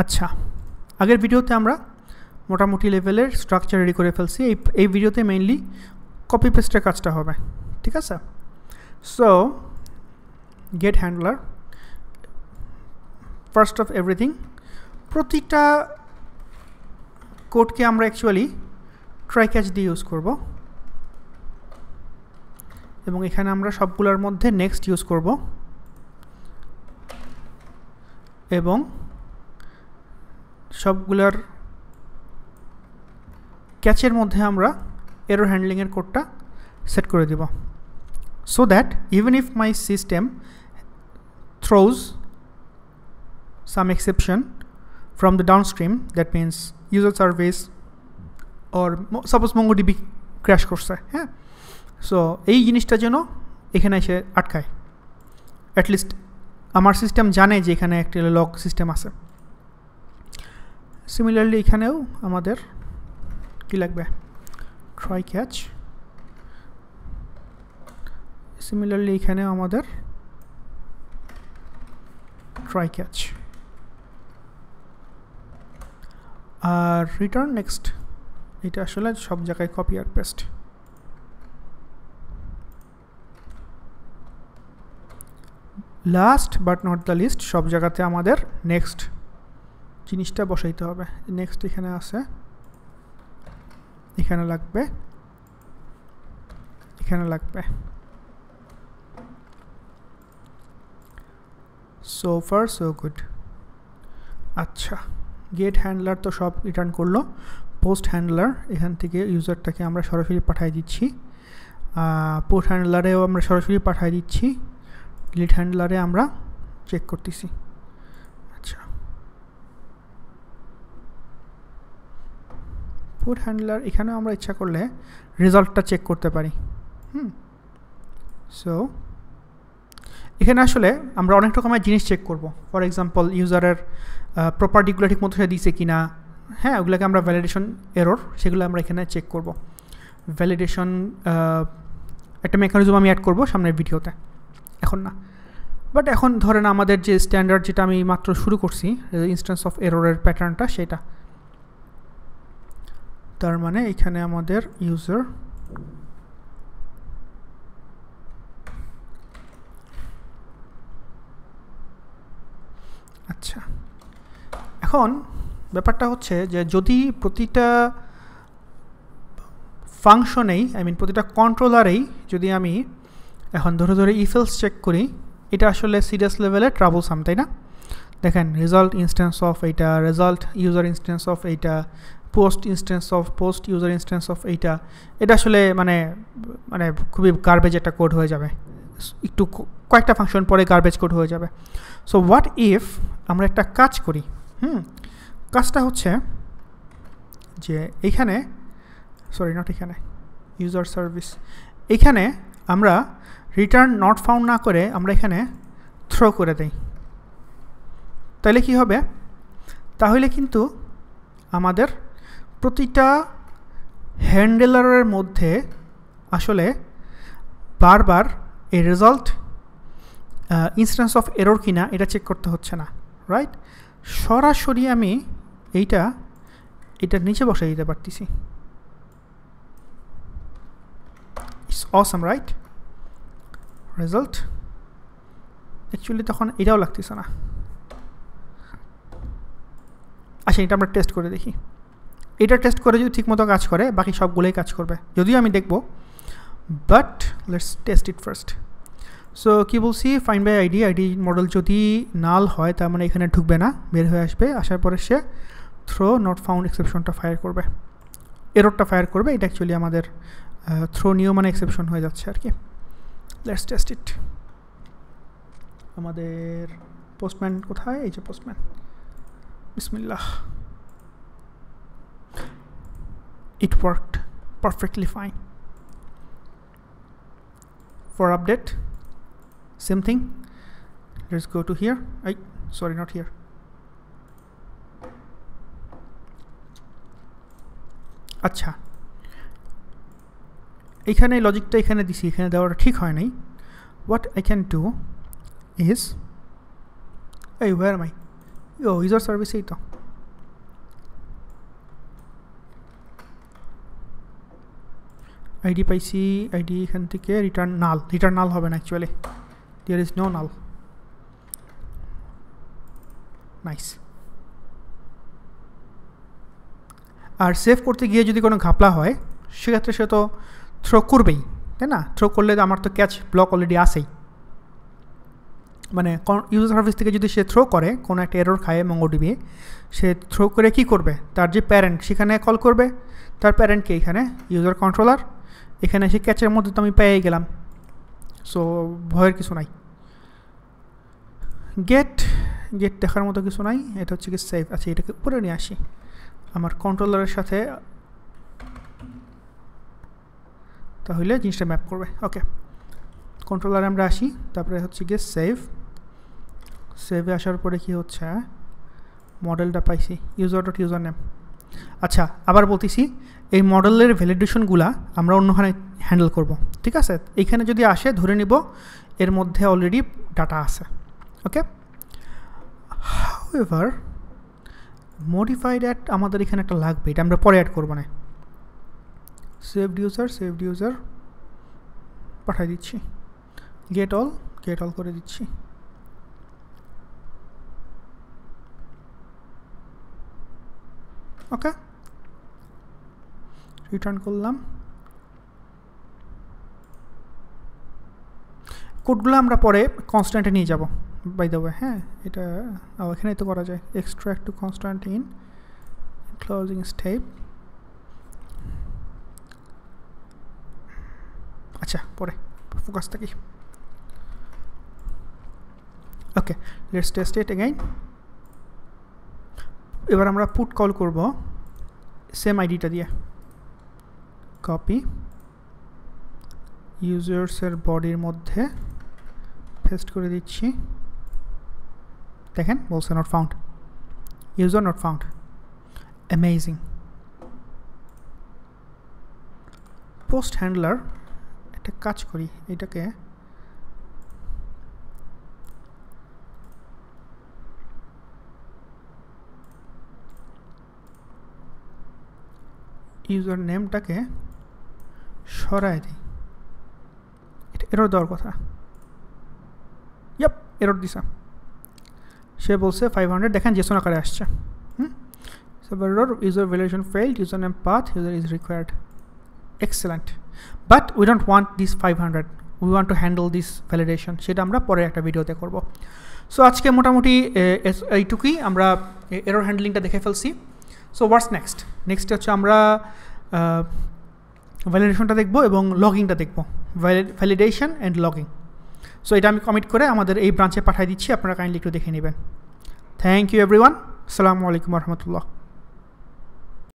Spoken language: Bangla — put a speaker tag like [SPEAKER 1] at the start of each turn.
[SPEAKER 1] আচ্ছা আগের ভিডিওতে আমরা মোটামুটি লেভেলের স্ট্রাকচার রেডি করে ফেলছি এই এই ভিডিওতে মেইনলি কপি পেস্টের কাজটা হবে ঠিক আছে so get handler first of everything প্রতিটা কোডকে আমরা অ্যাকচুয়ালি ট্রাই ক্যাচ দিয়ে ইউজ করব এবং এখানে আমরা সবগুলোর মধ্যে নেক্সট ইউজ করব এবং সবগুলার ক্যাচার মধ্যে আমরা এরর হ্যান্ডলিং এর কোডটা সেট করে দেব so that even if my system throws some exception from the downstream that means user service or suppose MongoDB crash Corse হ্যাঁ সো এই জিনিসটা যেন এখানে এসে আটকায় at least আমার সিস্টেম জানে যে এখানে একটা লক সিস্টেম আছে সিমিলারলি এখানেও আমাদের কি লাগবে ট্রাই ক্যাচ সিমিলারলি এখানেও আমাদের ট্রাই ক্যাচ আর রিটার্ন নেক্সট এটা আসলে সব জায়গায় কপি আর paste last but not the least সব জায়গাতে আমাদের নেক্সট জিনিসটা বসাইতে হবে নেক্সট এখানে আছে এখানে লাগবে এখানে লাগবে সো ফার সো গুড আচ্ছা গেট হ্যান্ডলার তো সব রিটার্ন করলো পোস্ট হ্যান্ডলার এখান থেকে ইউজারটাকে আমরা সরাসরি পাঠাই দিচ্ছি পোস্ট হ্যান্ডলারেও আমরা সরাসরি পাঠাই দিচ্ছি লিড হ্যান্ডলারে আমরা চেক করতেছি ফুড হ্যান্ডলার এখানেও আমরা ইচ্ছা করলে রেজাল্টটা চেক করতে পারি হুম সো এখানে আসলে আমরা অনেক রকমের জিনিস চেক করব ফর এক্সাম্পল ইউজারের প্রপার্টিগুলো ঠিক মতো সে দিছে কি না হ্যাঁ ওগুলোকে আমরা ভ্যালিডেশন এরর সেগুলো আমরা এখানে চেক করব ভ্যালিডেশন একটা মেকানিজম আমি অ্যাড করব সামনের ভিডিওতে এখন না বাট এখন ধরেন আমাদের যে স্ট্যান্ডার্ড যেটা আমি মাত্র শুরু করছি ইনস্ট্যান্স অফ এররের প্যাটার্নটা সেটা তার মানে এখানে আমাদের ইউজার আচ্ছা এখন ব্যাপারটা হচ্ছে যে যদি প্রতিটা ফাংশনেই আই মিন প্রতিটা কন্ট্রোলারেই যদি আমি এখন ধরে ধরে ইফেলস চেক করি এটা আসলে সিরিয়াস লেভেলে ট্রাবলসাম তাই না দেখেন রেজাল্ট ইনস্ট্যান্স অফ এইটা রেজাল্ট ইউজার ইনস্ট্যান্স অফ এইটা post instance of post user instance of এইটা এটা আসলে মানে মানে খুবই গার্বেজ একটা কোড হয়ে যাবে একটু কয়েকটা ফাংশন পরে গার্বেজ কোড হয়ে যাবে সো হোয়াট ইফ আমরা একটা কাজ করি হুম কাজটা হচ্ছে যে এইখানে সরি নট এখানে ইউজার সার্ভিস এখানে আমরা রিটার্ন নট ফাউন্ড না করে আমরা এখানে থ্রো করে দেই তাহলে কি হবে তাহলে কিন্তু আমাদের প্রতিটা হ্যান্ডেলারের মধ্যে আসলে বারবার এ রেজাল্ট ইনস্ট্যান্স অফ এরর কিনা এটা চেক করতে হচ্ছে না রাইট সরাসরি আমি এইটা এটার নিচে বসাই দিতে পারতেছি it's awesome right result actually তখন এটাও লাগতেছে না আচ্ছা এটা আমরা টেস্ট করে দেখি এটা টেস্ট করে যদি ঠিকমতো কাজ করে বাকি সবগুলোই কাজ করবে যদিও আমি দেখব but let's test it first so কী বলছি find by ID ID model যদি নাল হয় তার মানে এখানে ঢুকবে না বের হয়ে আসবে আসার পরে সে থ্রো নট ফাউন্ড এক্সেপশনটা ফায়ার করবে এরোরটা ফায়ার করবে এটা অ্যাকচুয়ালি আমাদের থ্রো নিয়েও মানে এক্সেপশন হয়ে যাচ্ছে আর কি লেটস টেস্ট ইট আমাদের পোস্টম্যান কোথায় এই যে Postman Bismillah. It worked perfectly fine. For update, same thing. Let's go to here. I sorry, not here. আচ্ছা এখানে লজিকটা এখানে দিছি এখানে দেওয়াটা ঠিক হয় নাই what I can do is এই ওয়ার মাই ও ইউজার সার্ভিসেই তো আইডি পাইছি আইডি এখান থেকে রিটার্ন নাল রিটার্ন নাল হবে না actually there is no null nice আর সেভ করতে গিয়ে যদি কোনো ঘাপলা হয় সেক্ষেত্রে সে তো থ্রো করবেই তাই না থ্রো করলে আমার তো ক্যাচ ব্লক অলরেডি আসেই মানে ইউজার সার্ভিস থেকে যদি সে থ্রো করে কোনো একটা এরর খায় মঙ্গোডিবি সে থ্রো করে কি করবে তার যে প্যারেন্ট সেখানে কল করবে তার প্যারেন্টকে এখানে ইউজার কন্ট্রোলার এখানে সে ক্যাচের মধ্যে তো আমি পেয়ে গেলাম সো ভয়ের কিছু নাই গেট গেট দেখার মতো কিছু নাই এটা হচ্ছে কি সেফ আচ্ছা এটাকে উপরে নিয়ে আসি আমার কন্ট্রোলারের সাথে তাহলে জিনিসটা ম্যাপ করবে ওকে কন্ট্রোলারে আমরা আসি তারপরে হচ্ছে গিয়ে সেভ সেভে আসার পরে কি হচ্ছে হ্যাঁ? মডেলটা পাইছি ইউজার ডট ইউজার নেম আচ্ছা আবার বলতেছি এই মডেলের ভ্যালিডেশনগুলা আমরা অন্যখানে হ্যান্ডেল করব ঠিক আছে এইখানে যদি আসে ধরে নিব এর মধ্যে অলরেডি ডাটা আছে ওকে হাউএভার মডিফাইড অ্যাড আমাদের এখানে একটা লাগবে এটা আমরা পরে অ্যাড করবো না সেভড ইউজার সেভড ইউজার পাঠিয়ে দিচ্ছি গেট অল গেট অল করে দিচ্ছি ओके रिटर्न করলাম কোডগুলো আমরা পরে কনস্ট্যান্টে নিয়ে যাব বাই দ্য ওয়ে হ্যাঁ এটা ওইখানেই তো করা যায় extract to constant in closing step আচ্ছা পরে ফুগাস থাকি okay let's test it again এবার আমরা পুট কল করব सेम আইডিটা দিয়ে কপি ইউজারের বডি এর মধ্যে পেস্ট করে দিচ্ছি দেখেন not found user not found amazing post handler এটা কাজ করি এটাকে ইউজার নেমটাকে সরায় দিই এটা এরর দেওয়ার কথা ইয়াপ এরর দিসা সে বলছে ফাইভ হান্ড্রেড দেখেন জেসন আকারে আসছে hmm error user validation failed user name path user is required excellent but we don't want this five hundred we want to handle this validation সেটা আমরা পরের একটা ভিডিওতে করব সো আজকে মোটামুটি এইটুকুই আমরা এরর হ্যান্ডেলিংটা দেখে ফেলছি সো হোয়াটস নেক্সট নেক্সট হচ্ছে আমরা ভ্যালিডেশনটা দেখবো এবং লগিংটা দেখবো ভ্যালিডেশন অ্যান্ড লগিং সো এটা আমি কমিট করে আমাদের এই ব্রাঞ্চে পাঠিয়ে দিচ্ছি আপনারা কাইন্ডলি একটু দেখে নেবেন থ্যাংক ইউ এভরিওয়ান আসসালামু আলাইকুম রহমতুল্লাহ